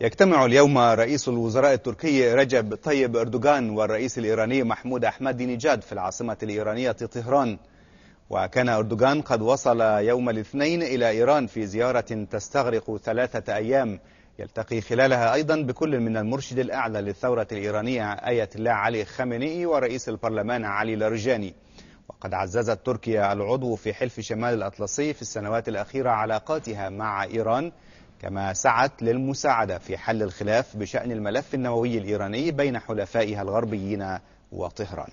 يجتمع اليوم رئيس الوزراء التركي رجب طيب أردوغان والرئيس الإيراني محمود أحمد نجاد في العاصمة الإيرانية طهران وكان أردوغان قد وصل يوم الاثنين إلى إيران في زيارة تستغرق ثلاثة أيام يلتقي خلالها أيضا بكل من المرشد الأعلى للثورة الإيرانية آية الله علي خامنئي ورئيس البرلمان علي لارجاني وقد عززت تركيا العضو في حلف شمال الأطلسي في السنوات الأخيرة علاقاتها مع إيران كما سعت للمساعدة في حل الخلاف بشأن الملف النووي الإيراني بين حلفائها الغربيين وطهران